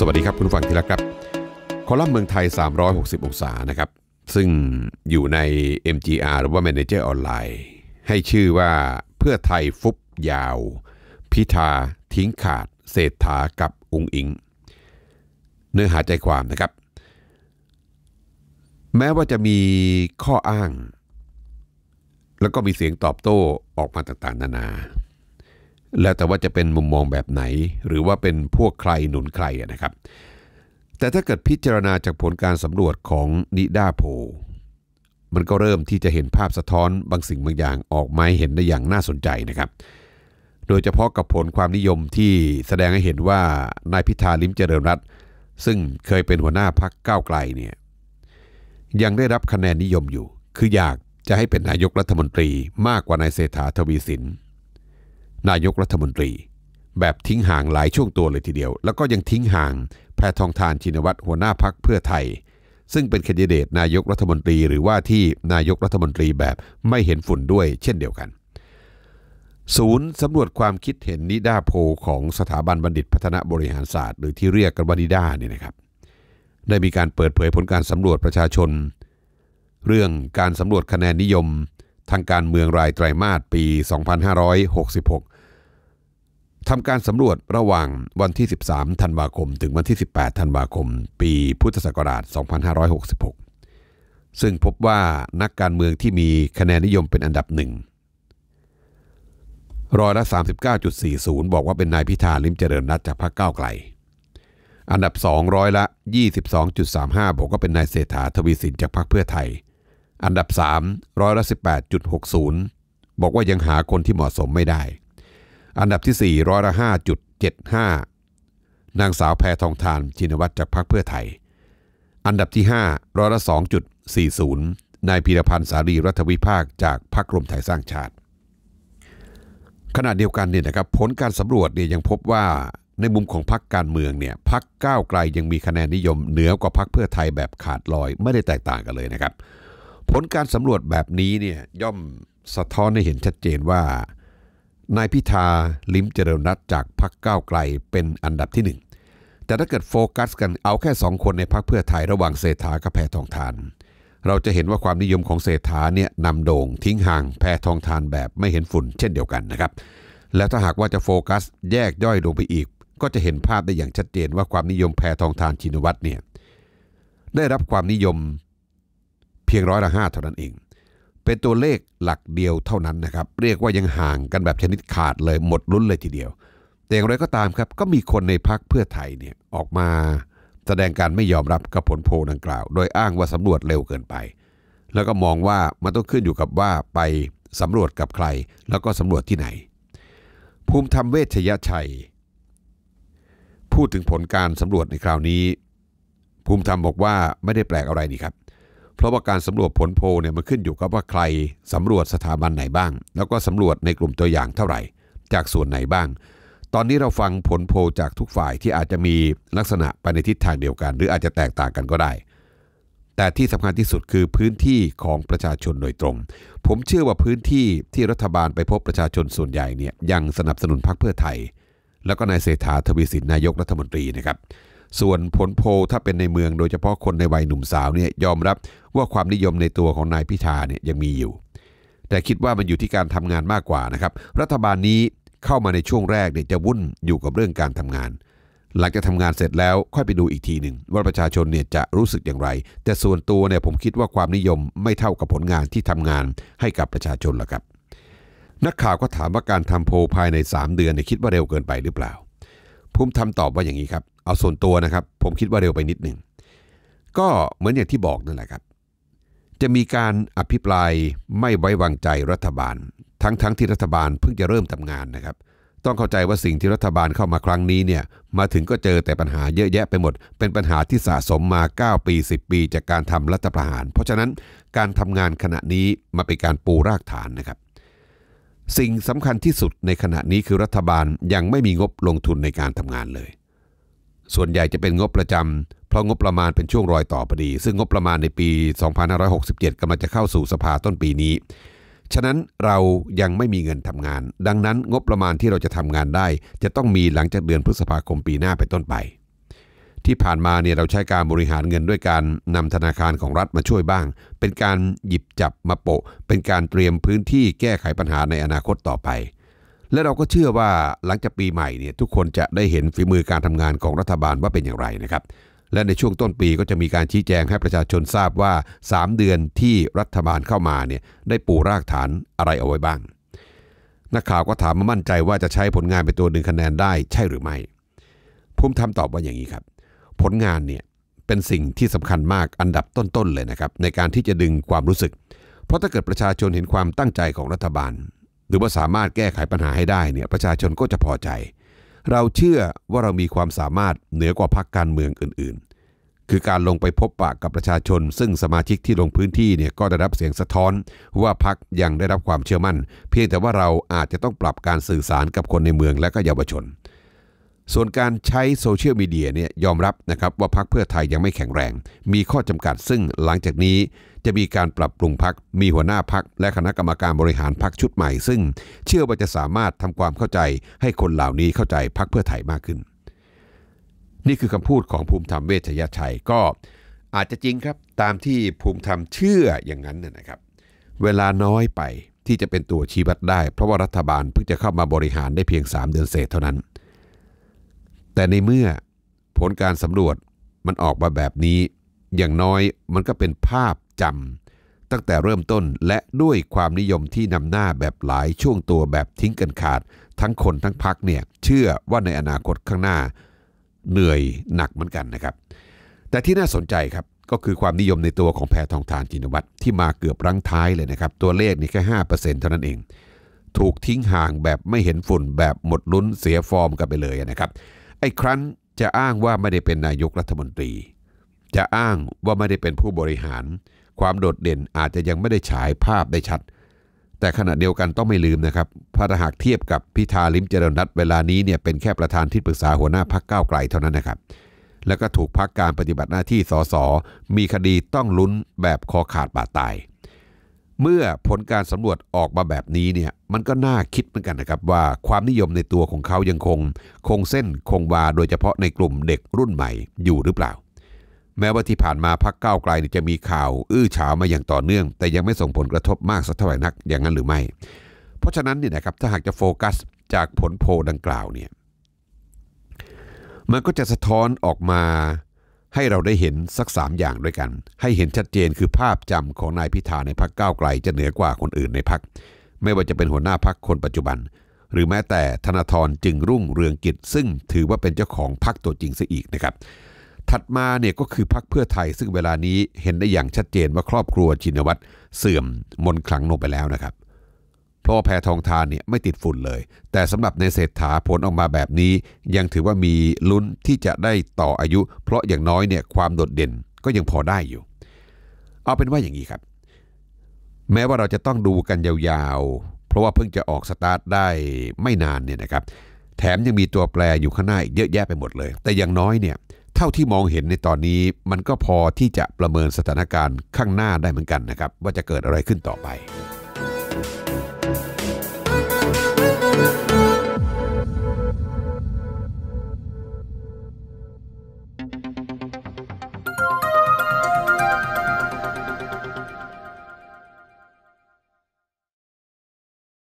สวัสดีครับ คุณฟังที่รักครับ คอลัมน์เมืองไทย 360 องศานะครับซึ่งอยู่ใน MGR หรือว่า Manager ออนไลน์ให้ชื่อว่าเพื่อไทยฟุบยาว พิธา ทิ้งขาด เศรษฐากับองอิง เนื้อหาใจความนะครับ แม้ว่าจะมีข้ออ้าง แล้วก็มีเสียงตอบโต้ออกมาต่างๆนานาแล้วแต่ว่าจะเป็นมุมมองแบบไหน หรือว่าเป็นพวกใครหนุนใครนะครับ แต่ถ้าเกิดพิจารณาจากผลการสำรวจของนิดาโพมันก็เริ่มที่จะเห็นภาพสะท้อนบางสิ่งบางอย่างออกมาเห็นได้อย่างน่าสนใจนะครับ โดยเฉพาะกับผลความนิยมที่แสดงให้เห็นว่านายพิธาลิมเจริญรัตซึ่งเคยเป็นหัวหน้าพักก้าวไกลเนี่ยยังได้รับคะแนนนิยมอยู่ คืออยากจะให้เป็นนายกรัฐมนตรีมากกว่านายเศรษฐาทวีสินนายกรัฐมนตรีแบบทิ้งห่างหลายช่วงตัวเลยทีเดียว แล้วก็ยังทิ้งห่างแพทองทานชินวัตรหัวหน้าพักเพื่อไทย ซึ่งเป็นคนดิเดตนายกรัฐมนตรีหรือว่าที่นายกรัฐมนตรีแบบไม่เห็นฝุ่นด้วยเช่นเดียวกัน ศูนย์สำรวจความคิดเห็นนิด้าโพของสถาบันบัณฑิตพัฒนาบริหารศาสตร์หรือที่เรียกกันว่านิด้าเนี่ยนะครับได้มีการเปิดเผยผลการสำรวจประชาชน เรื่องการสำรวจคะแนนนิยม ทางการเมืองรายไตรมาสปี 2566ทำการสำรวจระหว่างวันที่ 13 ธันวาคม ถึงวันที่ 18 ธันวาคม ปีพุทธศักราช 2566 ซึ่งพบว่านักการเมืองที่มีคะแนนนิยมเป็นอันดับหนึ่งร้อยละ 39.40 บอกว่าเป็นนายพิธาลิมเจริญรัตจากพรรคก้าวไกล อันดับ2ร้อยละ 22.35 บอกว่าเป็นนายเศรษฐาทวีสินจากพรรคเพื่อไทย อันดับ 3ร้อยละ 18.60 บอกว่ายังหาคนที่เหมาะสมไม่ได้อันดับที่4ร้อยละ5.75 นางสาวแพทองทานชินวัตรจากพรรคเพื่อไทย อันดับที่ 5ร้อยละ2.40นายพีรพันธ์สารีรัฐวิภาคจากพรรครวมไทยสร้างชาติขณะเดียวกันเนี่ยนะครับผลการสำรวจเนี่ยยังพบว่าในมุมของพรรคการเมืองเนี่ยพรรคก้าวไกลยังมีคะแนนนิยม เหนือกว่าพรรคเพื่อไทยแบบขาดลอยไม่ได้แตกต่างกันเลยนะครับ ผลการสำรวจแบบนี้เนี่ยย่อมสะท้อนให้เห็นชัดเจนว่านายพิธา ลิมเจริญรัตจากพรรคก้าวไกลเป็นอันดับที่หนึ่งแต่ถ้าเกิดโฟกัสกันเอาแค่สองคนในพรรคเพื่อไทย ระหว่างเศรษฐากับแพทองทาน เราจะเห็นว่าความนิยมของเศรษฐาเนี่ยนำโด่งทิ้งห่างแพทองทานแบบไม่เห็นฝุ่นเช่นเดียวกันนะครับแล้วถ้าหากว่าจะโฟกัสแยกย่อยลงไปอีก ก็จะเห็นภาพได้อย่างชัดเจนว่าความนิยมแพทองทานชินวัตรเนี่ยได้รับความนิยมเพียงร้อยละห้าเท่านั้นเองเป็นตัวเลขหลักเดียวเท่านั้นนะครับ เรียกว่ายังห่างกันแบบชนิดขาดเลยหมดลุ้นเลยทีเดียว แต่อย่างไรก็ตามครับ ก็มีคนในพักเพื่อไทยเนี่ยออกมาแสดงการไม่ยอมรับกับผลโพลดังกล่าว โดยอ้างว่าสำรวจเร็วเกินไป แล้วก็มองว่ามันต้องขึ้นอยู่กับว่าไปสำรวจกับใครแล้วก็สำรวจที่ไหน ภูมิธรรมเวชยชัย พูดถึงผลการสำรวจในคราวนี้ ภูมิธรรมบอกว่าไม่ได้แปลกอะไรนี่ครับเพราะว่าการสำรวจผลโพเนี่ยมันขึ้นอยู่กับว่าใครสำรวจสถาบันไหนบ้าง แล้วก็สำรวจในกลุ่มตัวอย่างเท่าไหร่ จากส่วนไหนบ้าง ตอนนี้เราฟังผลโพจากทุกฝ่ายที่อาจจะมีลักษณะไปในทิศทางเดียวกัน หรืออาจจะแตกต่างกันก็ได้ แต่ที่สำคัญที่สุดคือพื้นที่ของประชาชนโดยตรง ผมเชื่อว่าพื้นที่ที่รัฐบาลไปพบประชาชนส่วนใหญ่เนี่ยยังสนับสนุนพรรคเพื่อไทย แล้วก็นายเศรษฐาทวีสินนายกรัฐมนตรีนะครับส่วนผลโพถ้าเป็นในเมืองโดยเฉพาะคนในวัยหนุ่มสาวเนี่ยยอมรับว่าความนิยมในตัวของนายพิธาเนี่ยยังมีอยู่ แต่คิดว่ามันอยู่ที่การทำงานมากกว่านะครับ รัฐบาลนี้เข้ามาในช่วงแรกเนี่ยจะวุ่นอยู่กับเรื่องการทำงาน หลังจากทำงานเสร็จแล้วค่อยไปดูอีกทีหนึ่งว่าประชาชนเนี่ยจะรู้สึกอย่างไร แต่ส่วนตัวเนี่ยผมคิดว่าความนิยมไม่เท่ากับผลงานที่ทำงานให้กับประชาชนหรอกครับ นักข่าวก็ถามว่าการทำโพภายใน 3 เดือนเนี่ยคิดว่าเร็วเกินไปหรือเปล่าผมทาตอบว่าอย่างนี้ครับเอาส่วนตัวนะครับผมคิดว่าเร็วไปนิดหนึ่งก็เหมือนอย่างที่บอกนั่นแหละครับ จะมีการอภิปรายไม่ไว้วางใจรัฐบาล ทั้งๆทที่รัฐบาลเพิ่งจะเริ่มทำงานนะครับ ต้องเข้าใจว่าสิ่งที่รัฐบาลเข้ามาครั้งนี้เนี่ยมาถึงก็เจอแต่ปัญหาเยอะแยะไปหมด เป็นปัญหาที่สะสมมา 9 ปี 10 ปี จากการทำรัฐประหาร เพราะฉะนั้นการทำงานขณะนี้มาเป็นการปูรากฐานนะครับสิ่งสำคัญที่สุดในขณะนี้คือรัฐบาลยังไม่มีงบลงทุนในการทำงานเลยส่วนใหญ่จะเป็นงบประจำเพราะงบประมาณเป็นช่วงรอยต่อพอดี ซึ่งงบประมาณในปี 2567กำลังจะเข้าสู่สภาต้นปีนี้ ฉะนั้นเรายังไม่มีเงินทำงาน ดังนั้นงบประมาณที่เราจะทำงานได้ จะต้องมีหลังจากเดือนพฤษภาคมปีหน้าไปต้นไป ที่ผ่านมาเนี่ยเราใช้การบริหารเงินด้วยการนำธนาคารของรัฐมาช่วยบ้าง เป็นการหยิบจับมาโปะเป็นการเตรียมพื้นที่แก้ไขปัญหาในอนาคตต่อไปและเราก็เชื่อว่าหลังจากปีใหม่เนี่ยทุกคนจะได้เห็นฝีมือการทำงานของรัฐบาลว่าเป็นอย่างไรนะครับและในช่วงต้นปีก็จะมีการชี้แจงให้ประชาชนทราบว่า 3 เดือนที่รัฐบาลเข้ามาเนี่ยได้ปูรากฐานอะไรเอาไว้บ้าง นักข่าวก็ถามมามั่นใจว่าจะใช้ผลงานเป็นตัวดึงคะแนนได้ใช่หรือไม่ผมทำตอบว่าอย่างนี้ครับ ผลงานเนี่ยเป็นสิ่งที่สำคัญมากอันดับต้นๆเลยนะครับในการที่จะดึงความรู้สึก เพราะถ้าเกิดประชาชนเห็นความตั้งใจของรัฐบาลหรือว่าสามารถแก้ไขปัญหาให้ได้เนี่ยประชาชนก็จะพอใจ เราเชื่อว่าเรามีความสามารถเหนือกว่าพรรคการเมืองอื่น ๆ คือการลงไปพบปะกับประชาชน ซึ่งสมาชิกที่ลงพื้นที่เนี่ยก็ได้รับเสียงสะท้อนว่าพรรคยังได้รับความเชื่อมั่น เพียงแต่ว่าเราอาจจะต้องปรับการสื่อสารกับคนในเมืองและก็เยาวชนส่วนการใช้โซเชียลมีเดียเนี่ยยอมรับนะครับว่าพักเพื่อไทยยังไม่แข็งแรง มีข้อจำกัดซึ่งหลังจากนี้จะมีการปรับปรุงพัก มีหัวหน้าพัก และคณะกรรมการบริหารพักชุดใหม่ ซึ่งเชื่อว่าจะสามารถทำความเข้าใจให้คนเหล่านี้เข้าใจพักเพื่อไทยมากขึ้น นี่คือคำพูดของภูมิธรรมเวชยชัยก็ อาจจะจริงครับตามที่ภูมิธรรมเชื่ออย่างนั้นนะครับ เวลาน้อยไปที่จะเป็นตัวชี้วัดได้เพราะว่ารัฐบาลเพิ่งจะเข้ามาบริหารได้เพียง 3 เดือนเศษเท่านั้นแต่ในเมื่อผลการสำรวจมันออกมาแบบนี้ อย่างน้อยมันก็เป็นภาพจำตั้งแต่เริ่มต้นและด้วยความนิยมที่นำหน้าแบบหลายช่วงตัวแบบทิ้งกันขาด ทั้งคนทั้งพักเนี่ยเชื่อว่าในอนาคตข้างหน้า เหนื่อยหนักเหมือนกันนะครับ แต่ที่น่าสนใจครับก็คือความนิยมในตัวของแพทองทานจินวัตรที่มาเกือบรั้งท้ายเลยนะครับ ตัวเลขนี่แค่5%เท่านั้นเอง ถูกทิ้งห่างแบบไม่เห็นฝุ่นแบบหมดลุ้นเสียฟอร์มกันไปเลยนะครับไอ้ครั้นจะอ้างว่าไม่ได้เป็นนายกรัฐมนตรี จะอ้างว่าไม่ได้เป็นผู้บริหาร ความโดดเด่นอาจจะยังไม่ได้ฉายภาพได้ชัด แต่ขณะเดียวกันต้องไม่ลืมนะครับพระหากเทียบกับพิธาลิมเจรนรัตเวลานี้เนี่ยเป็นแค่ประธานที่ปรึกษาหัวหน้าพักก้าวไกลเท่านั้นนะครับแล้วก็ถูกพักการปฏิบัติหน้าที่สสมีคดีต้องลุ้นแบบคอขาดบาดตายเมื่อผลการสำรวจออกมาแบบนี้เนี่ย มันก็น่าคิดเหมือนกันนะครับว่าความนิยมในตัวของเขายังคง คงเส้นคงวาโดยเฉพาะในกลุ่มเด็กรุ่นใหม่อยู่หรือเปล่า แม้ว่าที่ผ่านมาพักเก้าไกลจะมีข่าวอื้อฉาวมาอย่างต่อเนื่อง แต่ยังไม่ส่งผลกระทบมากสักเท่าไหร่นักอย่างนั้นหรือไม่ เพราะฉะนั้นเนี่ยนะครับถ้าหากจะโฟกัสจากผลโพดังกล่าวเนี่ยมันก็จะสะท้อนออกมาให้เราได้เห็นสักสามอย่างด้วยกัน ให้เห็นชัดเจนคือภาพจำของนายพิธาในพักก้าวไกล จะเหนือกว่าคนอื่นในพักไม่ว่าจะเป็นหัวหน้าพักคนปัจจุบัน หรือแม้แต่ธนาธรจึงรุ่งเรืองกิจซึ่งถือว่าเป็นเจ้าของพักตัวจริงซะอีกนะครับ ถัดมาเนี่ยก็คือพักเพื่อไทยซึ่งเวลานี้เห็นได้อย่างชัดเจนว่าครอบครัวชินวัตรเสื่อมมนคลังลงไปแล้วนะครับราะว่าแพทองทานเนี่ยไม่ติดฝุ่นเลย แต่สำหรับในเศรษฐาผลออกมาแบบนี้ ยังถือว่ามีลุ้นที่จะได้ต่ออายุ เพราะอย่างน้อยเนี่ยความโดดเด่นก็ยังพอได้อยู่ เอาเป็นว่าอย่างนี้ครับ แม้ว่าเราจะต้องดูกันยาวๆ เพราะว่าเพิ่งจะออกสตาร์ทได้ไม่นานเนี่ยนะครับ แถมยังมีตัวแปรอยู่ข้างหน้าอีกเยอะแยะไปหมดเลย แต่อย่างน้อยเนี่ยเท่าที่มองเห็นในตอนนี้มันก็พอที่จะประเมินสถานการณ์ข้างหน้าได้เหมือนกันนะครับว่าจะเกิดอะไรขึ้นต่อไป